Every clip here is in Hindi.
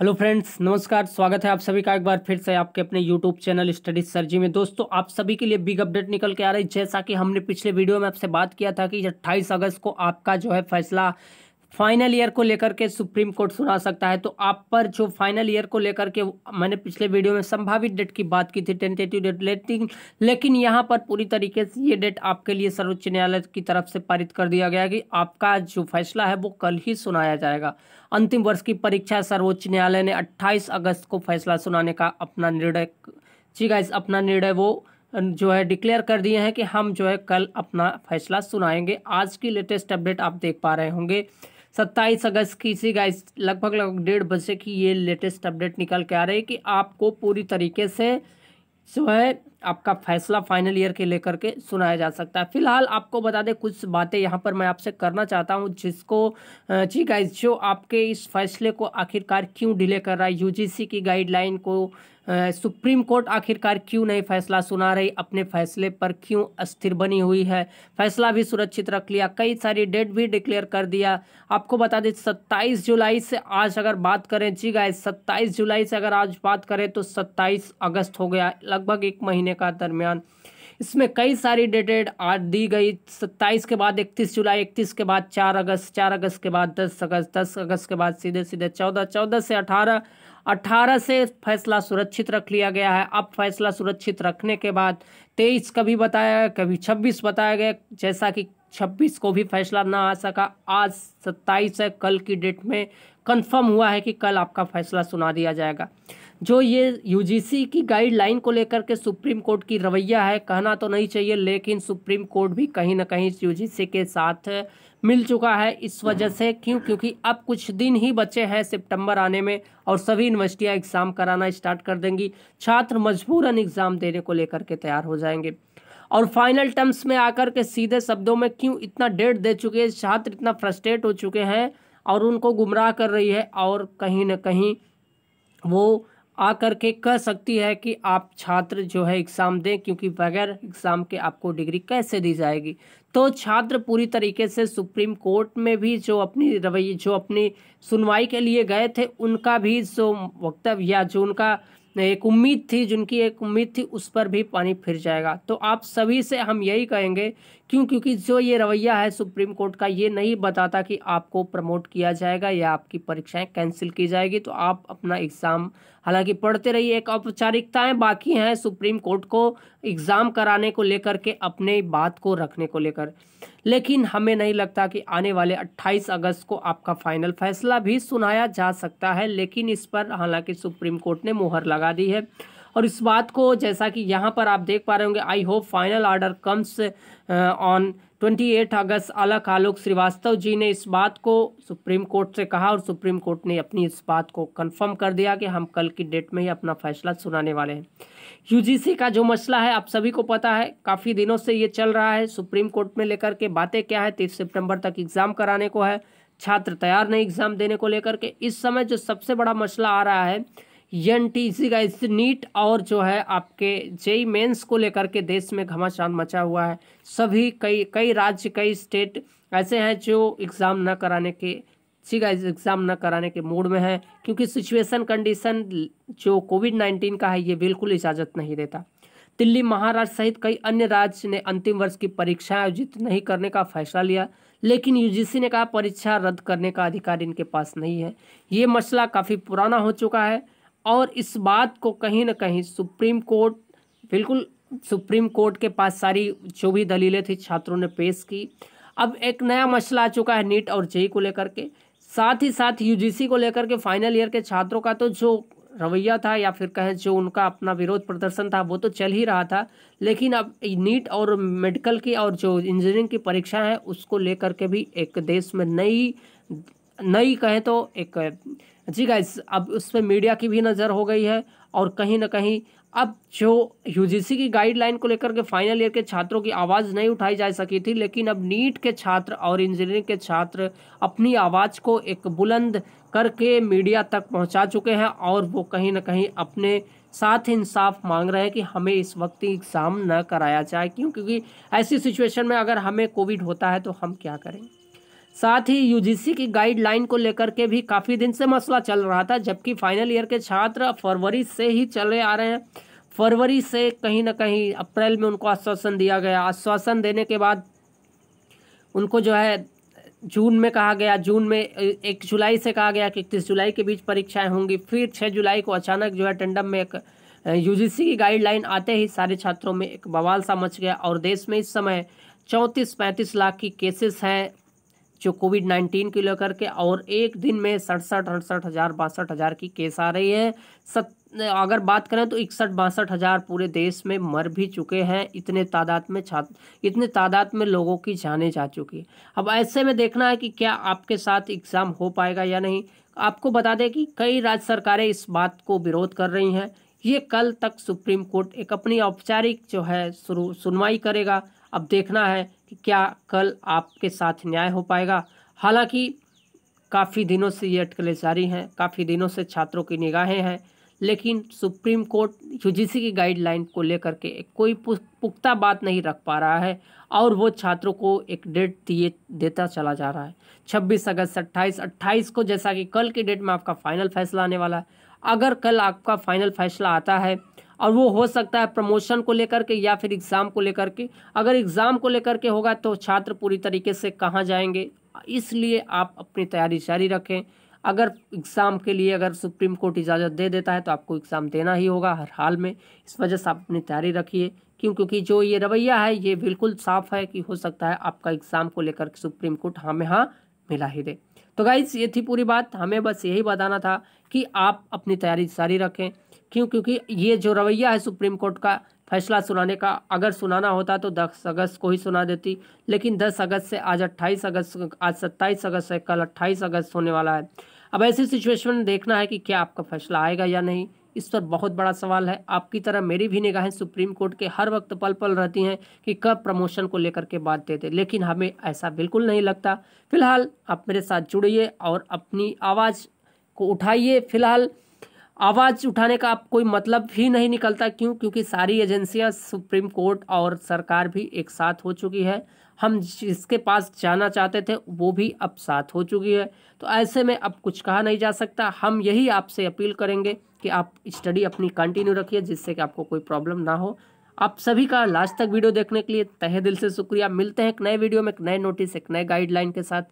हेलो फ्रेंड्स नमस्कार स्वागत है आप सभी का एक बार फिर से आपके अपने यूट्यूब चैनल स्टडी सर्जी में दोस्तों आप सभी के लिए बिग अपडेट निकल के आ रही है जैसा कि हमने पिछले वीडियो में आपसे बात किया था कि अट्ठाईस अगस्त को आपका जो है फैसला फाइनल ईयर को लेकर के सुप्रीम कोर्ट सुना सकता है तो आप पर जो फाइनल ईयर को लेकर के मैंने पिछले वीडियो में संभावित डेट की बात की थी टेंटेटिव डेट लेकिन लेकिन यहाँ पर पूरी तरीके से ये डेट आपके लिए सर्वोच्च न्यायालय की तरफ से पारित कर दिया गया कि आपका जो फैसला है वो कल ही सुनाया जाएगा अंतिम वर्ष की परीक्षा सर्वोच्च न्यायालय ने अट्ठाईस अगस्त को फैसला सुनाने का अपना निर्णय जी गाइस अपना निर्णय वो जो है डिक्लेयर कर दिए हैं कि हम जो है कल अपना फैसला सुनाएंगे आज की लेटेस्ट अपडेट आप देख पा रहे होंगे सत्ताईस अगस्त की सी गाइस लगभग लगभग डेढ़ बजे की ये लेटेस्ट अपडेट निकल के आ रही है कि आपको पूरी तरीके से जो है आपका फैसला फाइनल ईयर के लेकर के सुनाया जा सकता है फिलहाल आपको बता दें कुछ बातें यहाँ पर मैं आपसे करना चाहता हूँ जिसको जी गाइस जो आपके इस फैसले को आखिरकार क्यों डिले कर रहा है यूजीसी की गाइडलाइन को सुप्रीम कोर्ट आखिरकार क्यों नहीं फैसला सुना रही अपने फैसले पर क्यों अस्थिर बनी हुई है फैसला भी सुरक्षित रख लिया कई सारी डेट भी डिक्लेयर कर दिया आपको बता दें सत्ताईस जुलाई से आज अगर बात करें जी गाय सत्ताईस जुलाई से अगर आज बात करें तो सत्ताईस अगस्त हो गया लगभग एक महीने का दरमियान इसमें कई सारी डेटेड आज दी गई सत्ताईस के बाद इकतीस जुलाई इकतीस के बाद चार अगस्त चार अगस्त के बाद दस अगस्त दस अगस्त के बाद सीधे सीधे चौदह चौदह से अठारह अठारह से फैसला सुरक्षित रख लिया गया है अब फैसला सुरक्षित रखने के बाद तेईस कभी बताया गया कभी छब्बीस बताया गया जैसा कि छब्बीस को भी फैसला ना आ सका आज सत्ताईस है कल की डेट में कंफर्म हुआ है कि कल आपका फैसला सुना दिया जाएगा जो ये यूजीसी की गाइडलाइन को लेकर के सुप्रीम कोर्ट की रवैया है कहना तो नहीं चाहिए लेकिन सुप्रीम कोर्ट भी कहीं ना कहीं यूजीसी के साथ मिल चुका है इस वजह से क्यों क्योंकि अब कुछ दिन ही बचे हैं सितंबर आने में और सभी यूनिवर्सिटियाँ एग्ज़ाम कराना स्टार्ट कर देंगी छात्र मजबूरन एग्ज़ाम देने को लेकर के तैयार हो जाएंगे और फाइनल टर्म्स में आकर के सीधे शब्दों में क्यों इतना डेट दे चुके हैं छात्र इतना फ्रस्ट्रेट हो चुके हैं और उनको गुमराह कर रही है और कहीं ना कहीं वो आकर के कह सकती है कि आप छात्र जो है एग्ज़ाम दें क्योंकि बगैर एग्ज़ाम के आपको डिग्री कैसे दी जाएगी तो छात्र पूरी तरीके से सुप्रीम कोर्ट में भी जो अपनी रवैये जो अपनी सुनवाई के लिए गए थे उनका भी जो वक्तव्य या जो उनका एक उम्मीद थी जिनकी एक उम्मीद थी उस पर भी पानी फिर जाएगा तो आप सभी से हम यही कहेंगे क्यों क्योंकि जो ये रवैया है सुप्रीम कोर्ट का ये नहीं बताता कि आपको प्रमोट किया जाएगा या आपकी परीक्षाएं कैंसिल की जाएगी तो आप अपना एग्ज़ाम हालांकि पढ़ते रहिए एक औपचारिकताएं बाकी हैं सुप्रीम कोर्ट को एग्ज़ाम कराने को लेकर के अपने बात को रखने को लेकर लेकिन हमें नहीं लगता कि आने वाले 28 अगस्त को आपका फाइनल फैसला भी सुनाया जा सकता है लेकिन इस पर हालांकि सुप्रीम कोर्ट ने मुहर लगा दी है और इस बात को जैसा कि यहाँ पर आप देख पा रहे होंगे I hope final order comes on 28 अगस्त अलक आलोक श्रीवास्तव जी ने इस बात को सुप्रीम कोर्ट से कहा और सुप्रीम कोर्ट ने अपनी इस बात को कंफर्म कर दिया कि हम कल की डेट में ही अपना फैसला सुनाने वाले हैं यूजीसी का जो मसला है आप सभी को पता है काफ़ी दिनों से ये चल रहा है सुप्रीम कोर्ट में लेकर के बातें क्या है तीस सितंबर तक एग्ज़ाम कराने को है छात्र तैयार नहीं एग्ज़ाम देने को लेकर के इस समय जो सबसे बड़ा मसला आ रहा है एन टी इसी का इस नीट और जो है आपके जेई मेंस को लेकर के देश में घमासान मचा हुआ है सभी कई कई राज्य कई स्टेट ऐसे हैं जो एग्ज़ाम ना कराने के ठीक है एग्ज़ाम ना कराने के मूड में है क्योंकि सिचुएशन कंडीशन जो कोविड नाइन्टीन का है ये बिल्कुल इजाज़त नहीं देता दिल्ली महाराष्ट्र सहित कई अन्य राज्य ने अंतिम वर्ष की परीक्षाएं आयोजित नहीं करने का फैसला लिया लेकिन यूजीसी ने कहा परीक्षा रद्द करने का अधिकार इनके पास नहीं है ये मसला काफ़ी पुराना हो चुका है और इस बात को कहीं ना कहीं सुप्रीम कोर्ट बिल्कुल सुप्रीम कोर्ट के पास सारी जो भी दलीलें थी छात्रों ने पेश की अब एक नया मसला आ चुका है नीट और जेई को लेकर के साथ ही साथ यूजीसी को लेकर के फाइनल ईयर के छात्रों का तो जो रवैया था या फिर कहें जो उनका अपना विरोध प्रदर्शन था वो तो चल ही रहा था लेकिन अब नीट और मेडिकल की और जो इंजीनियरिंग की परीक्षा है उसको लेकर के भी एक देश में नई नई कहें तो एक ठीक है अब उस पर मीडिया की भी नज़र हो गई है और कहीं ना कहीं अब जो यूजीसी की गाइडलाइन को लेकर के फाइनल ईयर के छात्रों की आवाज़ नहीं उठाई जा सकी थी लेकिन अब नीट के छात्र और इंजीनियरिंग के छात्र अपनी आवाज़ को एक बुलंद करके मीडिया तक पहुंचा चुके हैं और वो कहीं ना कहीं अपने साथ इंसाफ मांग रहे हैं कि हमें इस वक्त एग्ज़ाम न कराया जाए क्यों क्योंकि ऐसी सिचुएशन में अगर हमें कोविड होता है तो हम क्या करेंगे साथ ही यूजीसी की गाइडलाइन को लेकर के भी काफ़ी दिन से मसला चल रहा था जबकि फाइनल ईयर के छात्र फरवरी से ही चले आ रहे हैं फरवरी से कहीं ना कहीं अप्रैल में उनको आश्वासन दिया गया आश्वासन देने के बाद उनको जो है जून में कहा गया जून में एक जुलाई से कहा गया कि इकतीस जुलाई के बीच परीक्षाएं होंगी फिर छः जुलाई को अचानक जो है टेंडम में एक यूजीसी की गाइडलाइन आते ही सारे छात्रों में एक बवाल सा मच गया और देश में इस समय चौंतीस पैंतीस लाख की केसेस हैं जो कोविड नाइन्टीन को लेकर के और एक दिन में सड़सठ अड़सठ हज़ार बासठ हज़ार की केस आ रही है सत अगर बात करें तो इकसठ बासठ हज़ार पूरे देश में मर भी चुके हैं इतने तादाद में छात्र इतने तादाद में लोगों की जाने जा चुकी अब ऐसे में देखना है कि क्या आपके साथ एग्ज़ाम हो पाएगा या नहीं आपको बता दें कि कई राज्य सरकारें इस बात को विरोध कर रही हैं ये कल तक सुप्रीम कोर्ट एक अपनी औपचारिक जो है शुरू सुनवाई करेगा अब देखना है कि क्या कल आपके साथ न्याय हो पाएगा हालांकि काफ़ी दिनों से ये अटकलें जारी हैं काफ़ी दिनों से छात्रों की निगाहें हैं लेकिन सुप्रीम कोर्ट यूजीसी की गाइडलाइन को लेकर के कोई पुख्ता बात नहीं रख पा रहा है और वो छात्रों को एक डेट दिए देता चला जा रहा है 26 अगस्त 28 28 को जैसा कि कल की डेट में आपका फाइनल फैसला आने वाला है अगर कल आपका फाइनल फैसला आता है और वो हो सकता है प्रमोशन को लेकर के या फिर एग्ज़ाम को लेकर के अगर एग्ज़ाम को लेकर के होगा तो छात्र पूरी तरीके से कहाँ जाएंगे इसलिए आप अपनी तैयारी जारी रखें अगर एग्ज़ाम के लिए अगर सुप्रीम कोर्ट इजाज़त दे देता है तो आपको एग्ज़ाम देना ही होगा हर हाल में इस वजह से आप अपनी तैयारी रखिए क्यों क्योंकि जो ये रवैया है ये बिल्कुल साफ है कि हो सकता है आपका एग्ज़ाम को लेकर सुप्रीम कोर्ट हाँ में हाँ मिला ही दे तो गाइज ये थी पूरी बात हमें बस यही बताना था कि आप अपनी तैयारी जारी रखें क्यों क्योंकि ये जो रवैया है सुप्रीम कोर्ट का फैसला सुनाने का अगर सुनाना होता तो दस अगस्त को ही सुना देती लेकिन दस अगस्त से आज अट्ठाईस अगस्त आज सत्ताईस अगस्त से कल अट्ठाईस अगस्त होने वाला है अब ऐसी सिचुएशन में देखना है कि क्या आपका फैसला आएगा या नहीं इस पर बहुत बड़ा सवाल है आपकी तरह मेरी भी निगाहें सुप्रीम कोर्ट के हर वक्त पल पल रहती हैं कि कब प्रमोशन को लेकर के बात देते लेकिन हमें ऐसा बिल्कुल नहीं लगता फिलहाल आप मेरे साथ जुड़िए और अपनी आवाज़ को उठाइए फिलहाल आवाज़ उठाने का आप कोई मतलब ही नहीं निकलता क्यों क्योंकि सारी एजेंसियां सुप्रीम कोर्ट और सरकार भी एक साथ हो चुकी है हम जिसके पास जाना चाहते थे वो भी अब साथ हो चुकी है तो ऐसे में अब कुछ कहा नहीं जा सकता हम यही आपसे अपील करेंगे कि आप स्टडी अपनी कंटिन्यू रखिए जिससे कि आपको कोई प्रॉब्लम ना हो आप सभी का लास्ट तक वीडियो देखने के लिए तहे दिल से शुक्रिया मिलते हैं एक नए वीडियो में एक नए नोटिस एक नए गाइडलाइन के साथ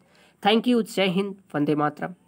थैंक यू जय हिंद वंदे मातरम